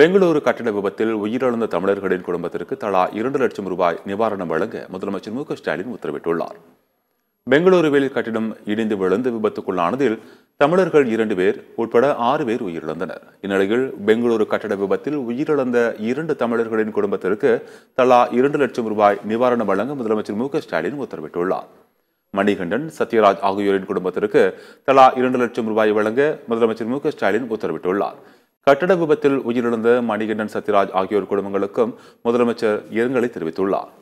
பெங்களூரு கட்டட விபத்தில் உயிரிழந்த தமிழர்களின் குடும்பத்திற்கு தலா இரண்டு லட்சம் ரூபாய் நிவாரணம் வழங்க முதலமைச்சர் மு ஸ்டாலின் உத்தரவிட்டுள்ளார் பெங்களூருவில் கட்டிடம் இடிந்து விழுந்து விபத்துக்குள்ளானதில் தமிழர்கள் இரண்டு பேர் உட்பட ஆறு பேர் உயிரிழந்தனர் இந்நிலையில் பெங்களூரு கட்டட விபத்தில் உயிரிழந்த இரண்டு தமிழர்களின் குடும்பத்திற்கு தலா இரண்டு லட்சம் ரூபாய் நிவாரணம் வழங்க முதலமைச்சர் மு ஸ்டாலின் உத்தரவிட்டுள்ளார் மணிகண்டன் சத்யராஜ் ஆகியோரின் குடும்பத்திற்கு தலா இரண்டு லட்சம் ரூபாய் வழங்க முதலமைச்சர் மு ஸ்டாலின் உத்தரவிட்டுள்ளார் கட்டட விபத்தில் உயிரிழந்த மணிகண்டன் சத்யராஜ் ஆகியோர் குடும்பங்களுக்கும் முதலமைச்சர் இரங்கலை தெரிவித்துள்ளார்